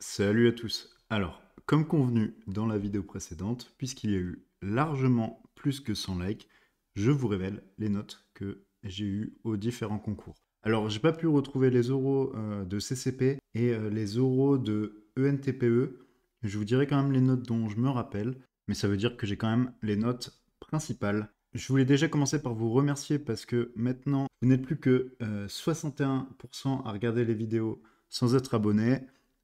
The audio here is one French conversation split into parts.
Salut à tous Alors, comme convenu dans la vidéo précédente, puisqu'il y a eu largement plus que 100 likes, je vous révèle les notes que j'ai eues aux différents concours. Alors, j'ai pas pu retrouver les euros euh, de CCP et euh, les euros de ENTPE. E. Je vous dirai quand même les notes dont je me rappelle, mais ça veut dire que j'ai quand même les notes principales. Je voulais déjà commencer par vous remercier parce que maintenant, vous n'êtes plus que 61% euh, à regarder les vidéos sans être abonné.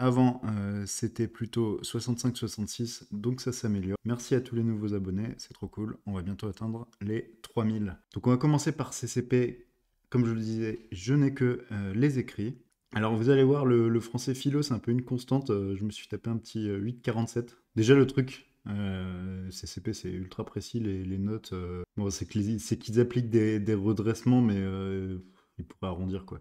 Avant, euh, c'était plutôt 65-66, donc ça s'améliore. Merci à tous les nouveaux abonnés, c'est trop cool. On va bientôt atteindre les 3000. Donc on va commencer par CCP. Comme je le disais, je n'ai que euh, les écrits. Alors vous allez voir, le, français philo, c'est un peu une constante. Euh, je me suis tapé un petit 8-47. Déjà le truc, CCP, c'est ultra précis, les, notes. Bon, c'est qu'ils appliquent des, redressements, mais ne ils pourraient arrondir, quoi.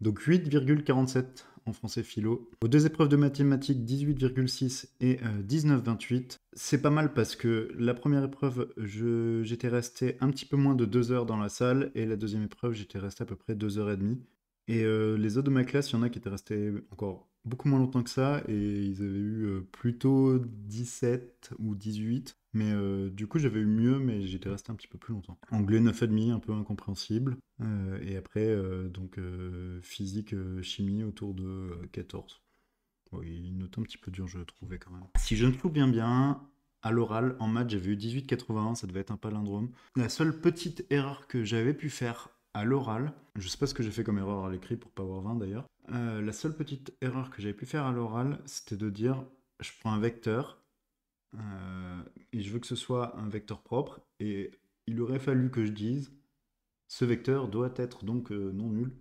Donc 8,47 en français philo. Aux deux épreuves de mathématiques, 18,6 et 19,28. Euh, C'est pas mal parce que la première épreuve, j'étais resté un petit peu moins de deux heures dans la salle et la deuxième épreuve, j'étais resté à peu près 2 heures et demie. Et euh, les autres de ma classe, il y en a qui étaient restés encore beaucoup moins longtemps que ça et ils avaient eu euh, plutôt 17 ou 18. Mais euh, du coup, j'avais eu mieux, mais j'étais resté un petit peu plus longtemps. Anglais 9,5, un peu incompréhensible. Euh, et après, euh, donc, physique, chimie autour de 14. Oui, une note un petit peu dure, je trouvais quand même. Si je ne trouve bien, bien, à l'oral, en maths, j'avais eu 18,81, ça devait être un palindrome. La seule petite erreur que j'avais pu faire à l'oral, je sais pas ce que j'ai fait comme erreur à l'écrit pour pas avoir 20 d'ailleurs, la seule petite erreur que j'avais pu faire à l'oral, c'était de dire je prends un vecteur euh, et je veux que ce soit un vecteur propre, et il aurait fallu que je dise ce vecteur doit être donc euh, non nul.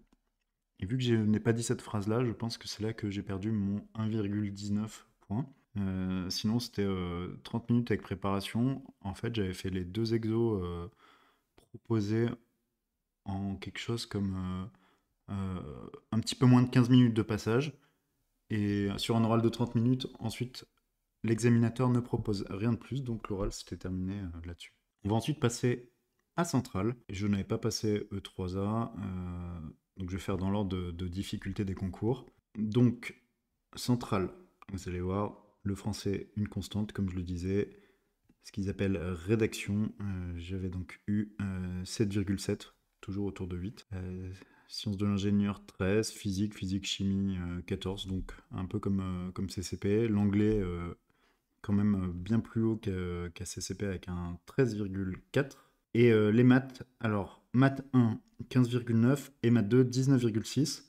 Et vu que je n'ai pas dit cette phrase-là, je pense que c'est là que j'ai perdu mon 1,19 point euh, sinon, c'était 30 minutes avec préparation. En fait, j'avais fait les deux exos proposés en quelque chose comme un petit peu moins de 15 minutes de passage. Et sur un oral de 30 minutes, ensuite L'examinateur ne propose rien de plus, donc l'oral c'était terminé euh, là-dessus. On va ensuite passer à Centrale. Je n'avais pas passé E3A, euh, donc je vais faire dans l'ordre de, difficulté des concours. Donc, Centrale, vous allez voir, le français, une constante, comme je le disais. Ce qu'ils appellent rédaction, euh, j'avais donc eu 7,7, toujours autour de 8. sciences de l'ingénieur, 13. Physique, physique, chimie, 14, donc un peu comme, comme CCP. L'anglais, quand même euh, bien plus haut qu'à CCP avec un 13,4. Et euh, les maths, alors maths 1, 15,9 et maths 2, 19,6.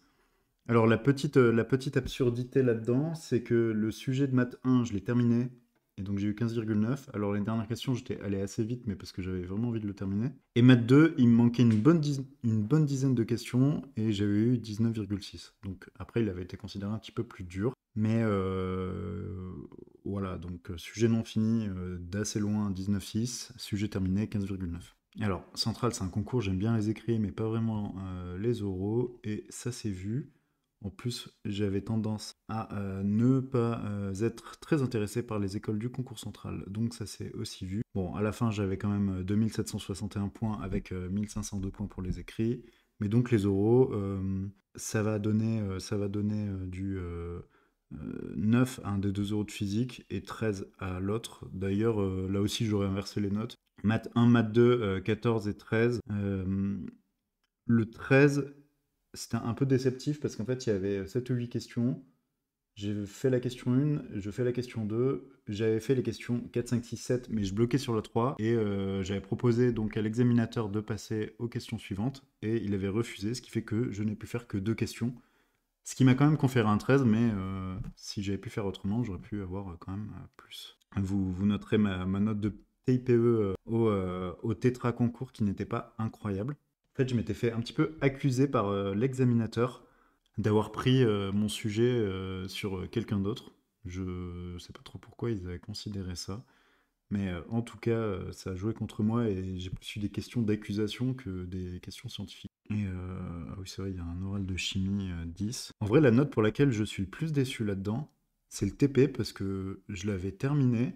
Alors la petite, euh, la petite absurdité là-dedans, c'est que le sujet de maths 1, je l'ai terminé, et donc j'ai eu 15,9. Alors les dernières questions, j'étais allé assez vite, mais parce que j'avais vraiment envie de le terminer. Et maths 2, il me manquait une bonne, dizaine, une bonne dizaine de questions, et j'avais eu 19,6. Donc après, il avait été considéré un petit peu plus dur. Mais voilà, donc euh, sujet non fini, euh, d'assez loin 19,6, sujet terminé 15,9. Alors, Central, c'est un concours, j'aime bien les écrits, mais pas vraiment euh, les oraux, et ça c'est vu. En plus, j'avais tendance à ne pas être très intéressé par les écoles du concours central, donc ça s'est aussi vu. Bon, à la fin, j'avais quand même 2761 points avec 1502 points pour les écrits, mais donc les oraux, ça va donner, ça va donner du 9 euh, à un des deux euros de physique et 13 à l'autre. D'ailleurs, euh, là aussi, j'aurais inversé les notes. Math 1, Math 2, 14 et 13. Euh, le 13, c'était un peu déceptif parce qu'en fait, il y avait 7 ou 8 questions. J'ai fait la question 1, je fais la question 2, j'avais fait les questions 4, 5, 6, 7, mais je bloquais sur la 3, et j'avais proposé donc à l'examinateur de passer aux questions suivantes, et il avait refusé, ce qui fait que je n'ai pu faire que deux questions, ce qui m'a quand même conféré un 13, mais euh, si j'avais pu faire autrement, j'aurais pu avoir euh, quand même euh, plus. Vous, noterez ma, note de TIPE au, au tétra concours qui n'était pas incroyable. En fait, je m'étais fait un petit peu accuser par l'examinateur d'avoir pris mon sujet sur quelqu'un d'autre. Je ne sais pas trop pourquoi ils avaient considéré ça. Mais euh, en tout cas, euh, ça a joué contre moi et j'ai plus eu des questions d'accusation que des questions scientifiques. Et euh, ah oui, c'est vrai, il y a un oral de chimie 10. En vrai, la note pour laquelle je suis le plus déçu là-dedans, c'est le TP parce que je l'avais terminé.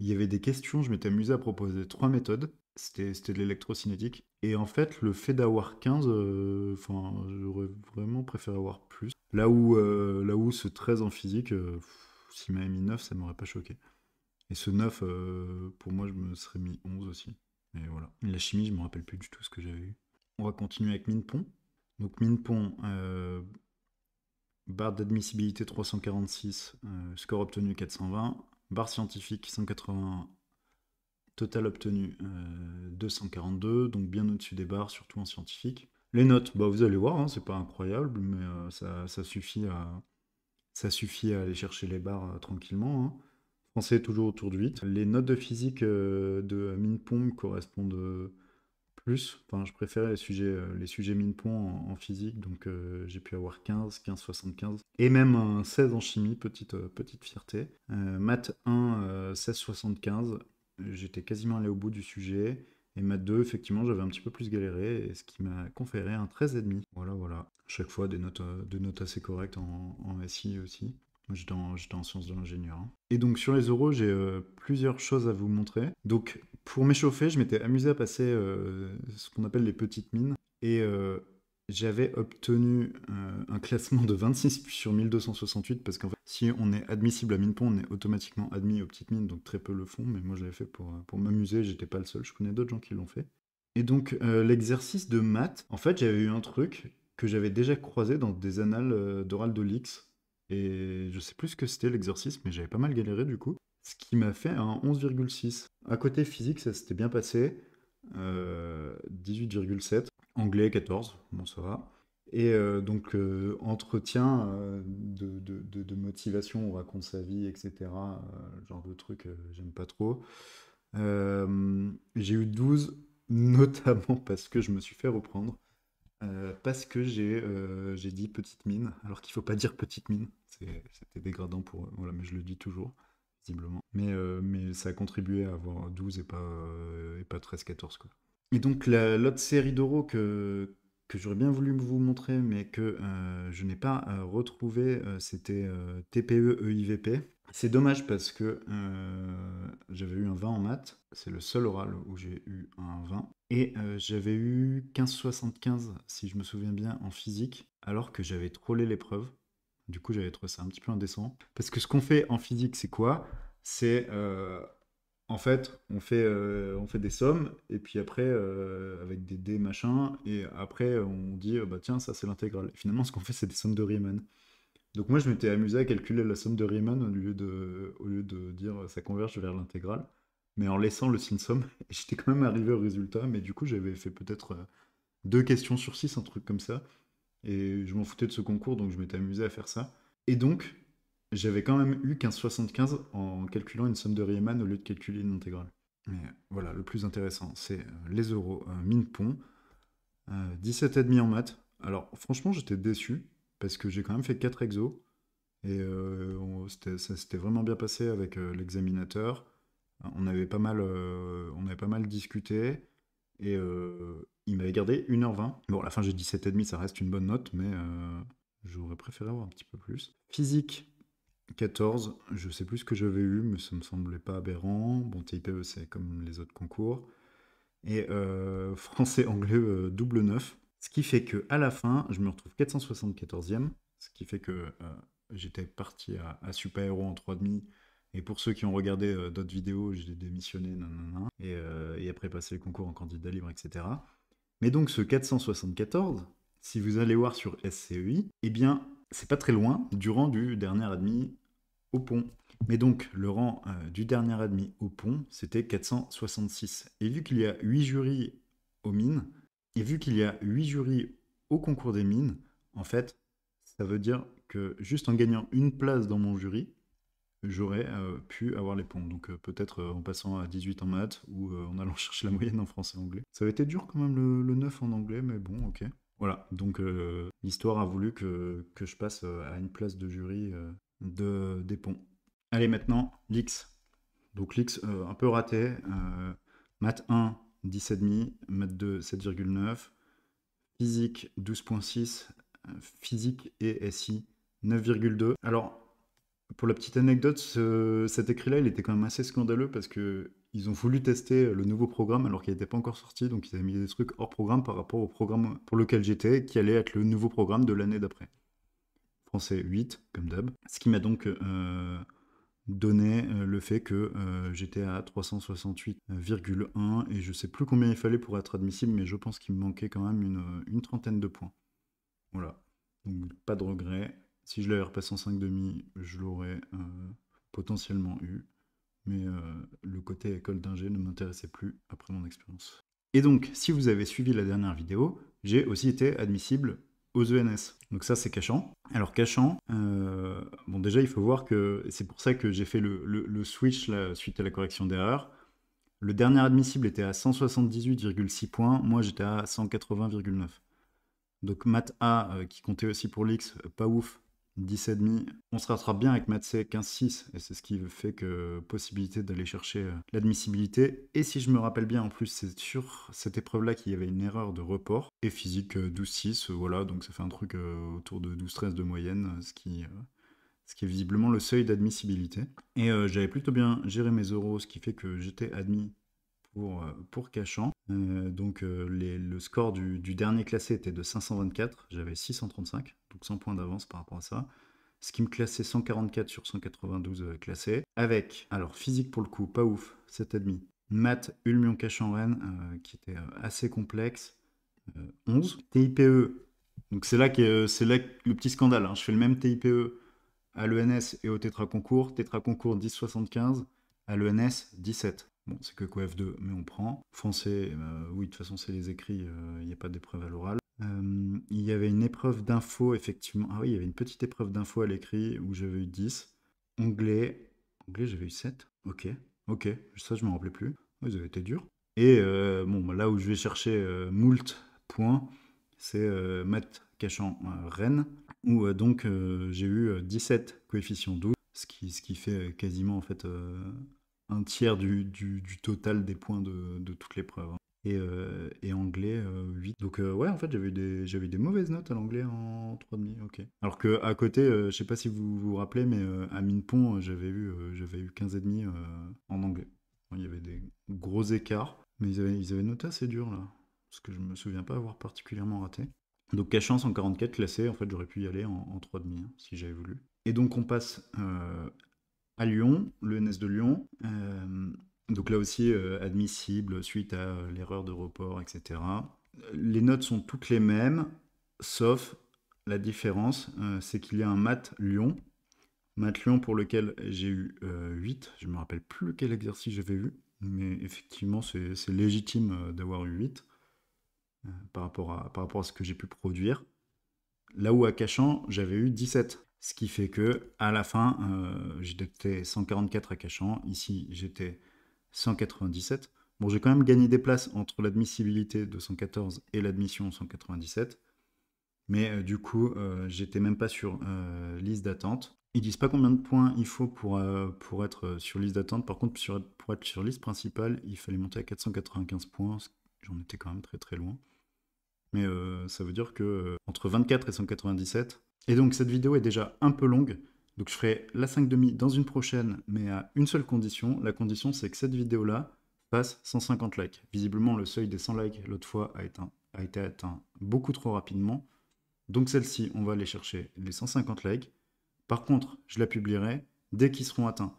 Il y avait des questions, je m'étais amusé à proposer trois méthodes. C'était de l'électrocinétique. Et en fait, le fait d'avoir 15, enfin, j'aurais vraiment préféré avoir plus. Là où, là où ce 13 en physique, s'il m'avait mis 9, ça m'aurait pas choqué. Et ce 9, euh, pour moi, je me serais mis 11 aussi. Et voilà. La chimie, je me rappelle plus du tout ce que j'avais eu. On va continuer avec Pont. Donc mine Pont, euh, barre d'admissibilité 346, euh, score obtenu 420, barre scientifique 181, total obtenu 242, donc bien au-dessus des barres, surtout en scientifique. Les notes, bah vous allez voir, hein, c'est pas incroyable, mais ça, suffit à, ça suffit à aller chercher les barres tranquillement. Hein toujours autour de 8. Les notes de physique euh, de Minpom correspondent euh, plus. Enfin, je préférais les sujets, euh, les sujets Minpom en, en physique, donc j'ai pu avoir 15, 15, 75. Et même un 16 en chimie, petite, petite fierté. maths 1, 16, 75. J'étais quasiment allé au bout du sujet. Et Math 2, effectivement, j'avais un petit peu plus galéré, et ce qui m'a conféré un 13,5. Voilà, voilà. Chaque fois, des notes, de notes assez correctes en, en SI aussi. Je suis en, sciences de l'ingénieur. Hein. Et donc sur les euros, j'ai euh, plusieurs choses à vous montrer. Donc pour m'échauffer, je m'étais amusé à passer euh, ce qu'on appelle les petites mines. Et euh, j'avais obtenu un classement de 26 sur 1268 parce qu'en fait, si on est admissible à Pont on est automatiquement admis aux petites mines, donc très peu le font. Mais moi, je l'avais fait pour, pour m'amuser, j'étais pas le seul, je connais d'autres gens qui l'ont fait. Et donc l'exercice de maths, en fait, j'avais eu un truc que j'avais déjà croisé dans des annales d'oral de l'X et je sais plus ce que c'était l'exercice, mais j'avais pas mal galéré du coup. Ce qui m'a fait un 11,6. À côté physique, ça s'était bien passé. 18,7. Euh, Anglais, 14. Bon, ça va. Et euh, donc, euh, entretien de, de, motivation, on raconte sa vie, etc. genre de truc, j'aime pas trop. J'ai eu 12, notamment parce que je me suis fait reprendre. Euh, parce que euh, j'ai dit petite mine, alors qu'il faut pas dire petite mine, c'était dégradant pour eux, voilà, mais je le dis toujours, visiblement. Mais, euh, mais ça a contribué à avoir 12 et pas, et pas 13-14, quoi. Et donc l'autre série d'euros que, que j'aurais bien voulu vous montrer, mais que euh, je n'ai pas euh, retrouvé, euh, c'était TPE-EIVP. E e c'est dommage parce que j'avais eu un 20 en maths, c'est le seul oral où j'ai eu un 20, et j'avais eu 15,75, si je me souviens bien, en physique, alors que j'avais trollé l'épreuve. Du coup, j'avais trouvé ça un petit peu indécent. Parce que ce qu'on fait en physique, c'est quoi C'est en fait, euh, on fait, des sommes, et puis après, euh, avec des dés, machin, et après, on dit, euh, bah tiens, ça c'est l'intégrale. Finalement, ce qu'on fait, c'est des sommes de Riemann. Donc moi, je m'étais amusé à calculer la somme de Riemann au lieu de, au lieu de dire ça converge vers l'intégrale, mais en laissant le sin somme, j'étais quand même arrivé au résultat, mais du coup, j'avais fait peut-être deux questions sur six, un truc comme ça, et je m'en foutais de ce concours, donc je m'étais amusé à faire ça. Et donc, j'avais quand même eu 15,75 en calculant une somme de Riemann au lieu de calculer une intégrale. Mais voilà, le plus intéressant, c'est euh, les euros, euh, mine pont, 17,5 en maths. Alors franchement, j'étais déçu parce que j'ai quand même fait 4 exos et euh, ça s'était vraiment bien passé avec euh, l'examinateur. On avait pas mal, on avait pas mal discuté et il m'avait gardé 1h20. Bon, à la fin, j'ai 17,5, ça reste une bonne note, mais j'aurais préféré avoir un petit peu plus. Physique, 14, je sais plus ce que j'avais eu, mais ça me semblait pas aberrant. Bon, TIPE, euh, c'est comme les autres concours. Et euh, français-anglais, euh, double 9. Ce qui fait que à la fin, je me retrouve 474e. Ce qui fait que j'étais parti à, Super Héros en 3,5. Et pour ceux qui ont regardé d'autres vidéos, j'ai démissionné, et, et, après passé le concours en candidat libre, etc. Mais donc ce 474, si vous allez voir sur SCEI, eh bien c'est pas très loin du rang du dernier admis au pont. Mais donc, le rang euh, du dernier admis au pont, c'était 466. Et vu qu'il y a 8 jurys aux mines, et vu qu'il y a 8 jurys au concours des mines, en fait, ça veut dire que juste en gagnant une place dans mon jury, j'aurais euh, pu avoir les ponts. Donc euh, peut-être en passant à 18 en maths ou en allant chercher la moyenne en français-anglais. Ça avait été dur quand même le, le 9 en anglais, mais bon, ok. Voilà, donc euh, l'histoire a voulu que, que, je passe euh, à une place de jury euh, de, des ponts. Allez, maintenant, l'X. Donc l'X, un peu raté. math 1, 10,5. Math 2, 7,9. Physique, 12,6. Physique et SI, 9,2. Alors, pour la petite anecdote, cet écrit-là, il était quand même assez scandaleux parce que ils ont voulu tester euh, le nouveau programme alors qu'il n'était pas encore sorti, donc ils avaient mis des trucs hors programme par rapport au programme pour lequel j'étais, qui allait être le nouveau programme de l'année d'après. Français 8, comme d'hab. Ce qui m'a donc euh, donné euh, le fait que j'étais à 368,1 et je ne sais plus combien il fallait pour être admissible, mais je pense qu'il me manquait quand même une, trentaine de points. Voilà. Donc pas de regret. Si je l'avais repassé en 5,5, je l'aurais potentiellement eu mais euh, le côté école d'ingé ne m'intéressait plus après mon expérience. Et donc, si vous avez suivi la dernière vidéo, j'ai aussi été admissible aux ENS. Donc ça, c'est cachant. Alors cachant, euh, bon déjà, il faut voir que c'est pour ça que j'ai fait le, switch suite à la correction d'erreur. Le dernier admissible était à 178,6 points, moi j'étais à 180,9. Donc Math A, euh, qui comptait aussi pour l'X, pas ouf, 10,5. On se rattrape bien avec Matsé 15,6 et c'est ce qui fait que possibilité d'aller chercher euh, l'admissibilité. Et si je me rappelle bien, en plus, c'est sur cette épreuve-là qu'il y avait une erreur de report et physique 12,6. Euh, euh, voilà, donc ça fait un truc autour de 12,13 de moyenne, ce qui ce qui est visiblement le seuil d'admissibilité. Et j'avais plutôt bien géré mes euros, ce qui fait que j'étais admis pour, pour Cachan. Euh, donc euh, le score du, dernier classé était de 524, j'avais 635, donc 100 points d'avance par rapport à ça. Ce qui me classait 144 sur 192 euh, classés, avec, alors physique pour le coup, pas ouf, 7,5. Math, Ulmion Cachan, Rennes, qui était assez complexe, 11. TIPE, donc c'est là, que c'est là le petit scandale, hein. je fais le même TIPE à l'ENS et au Tétra Concours, Tetra Concours 10,75, à l'ENS 17. Bon, c'est que quoi F2, mais on prend. Français, eh ben, oui, de toute façon, c'est les écrits, il euh, n'y a pas d'épreuve à l'oral. Euh, il y avait une épreuve d'info, effectivement. Ah oui, il y avait une petite épreuve d'info à l'écrit où j'avais eu 10. Anglais, anglais, j'avais eu 7. Ok, ok, ça, je me rappelais plus. Ils avaient été durs. Et euh, bon, bah, là où je vais chercher moult point, c'est maths cachant Rennes, où donc j'ai eu 17 coefficients 12, ce qui, ce qui fait quasiment en fait un tiers du, du, total des points de, de toute l'épreuve. Hein. Et, euh, et, anglais 8. Euh, donc euh, ouais, en fait, j'avais des, des mauvaises notes à l'anglais en 3,5. Ok. Alors que à côté, je sais pas si vous vous rappelez, mais à Minepont, j'avais eu, j'avais eu 15,5 en anglais. Il y avait des gros écarts, mais ils avaient, ils avaient noté assez dur là. ce que je me souviens pas avoir particulièrement raté. Donc chance en 44 classé, en fait j'aurais pu y aller en, en 3,5 hein, si j'avais voulu. Et donc on passe à Lyon, le NS e de Lyon. Euh, donc là aussi, euh, admissible suite à euh, l'erreur de report, etc. Les notes sont toutes les mêmes, sauf la différence, c'est qu'il y a un mat Lyon, Mat Lyon pour lequel j'ai eu 8. Je me rappelle plus quel exercice j'avais eu, mais effectivement, c'est légitime d'avoir eu 8 par, rapport à, par rapport à ce que j'ai pu produire. Là où à Cachan, j'avais eu 17. Ce qui fait que, à la fin, euh, j'étais 144 à Cachan. Ici, j'étais 197. Bon, j'ai quand même gagné des places entre l'admissibilité de 114 et l'admission 197. Mais euh, du coup, euh, j'étais même pas sur liste d'attente. Ils disent pas combien de points il faut pour, pour être sur liste d'attente. Par contre, pour être sur liste principale, il fallait monter à 495 points. J'en étais quand même très très loin. Mais ça veut dire que entre 24 et 197, et donc cette vidéo est déjà un peu longue, donc je ferai la 5,5 dans une prochaine, mais à une seule condition. La condition, c'est que cette vidéo-là passe 150 likes. Visiblement, le seuil des 100 likes l'autre fois a, été atteint beaucoup trop rapidement. Donc celle-ci, on va aller chercher les 150 likes. Par contre, je la publierai dès qu'ils seront atteints.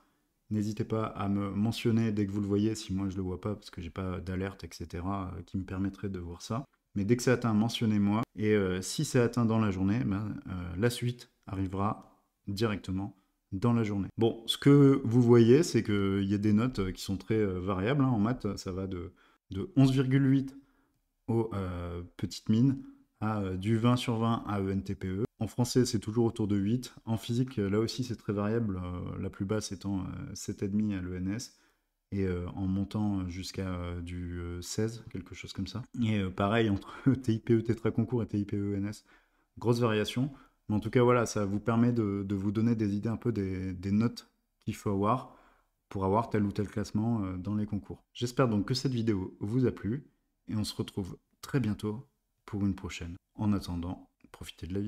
N'hésitez pas à me mentionner dès que vous le voyez, si moi je ne le vois pas, parce que j'ai pas d'alerte, etc., euh, qui me permettrait de voir ça. Mais dès que c'est atteint, mentionnez-moi. Et euh, si c'est atteint dans la journée, ben, euh, la suite arrivera directement dans la journée. Bon, ce que vous voyez, c'est qu'il euh, y a des notes qui sont très variables. Hein. En maths, ça va de, 11,8 aux petites mines à du 20 sur 20 à ENTPE. E. En français, c'est toujours autour de 8. En physique, là aussi, c'est très variable. la plus basse étant 7,5 à l'ENS et euh, en montant euh, jusqu'à euh, du 16, quelque chose comme ça. Et pareil, entre TIPE Tetra Concours et TIPE ENS, grosse variation. Mais en tout cas, voilà, ça vous permet de, vous donner des idées un peu des, des notes qu'il faut avoir pour avoir tel ou tel classement dans les concours. J'espère donc que cette vidéo vous a plu et on se retrouve très bientôt pour une prochaine. En attendant, profitez de la vie.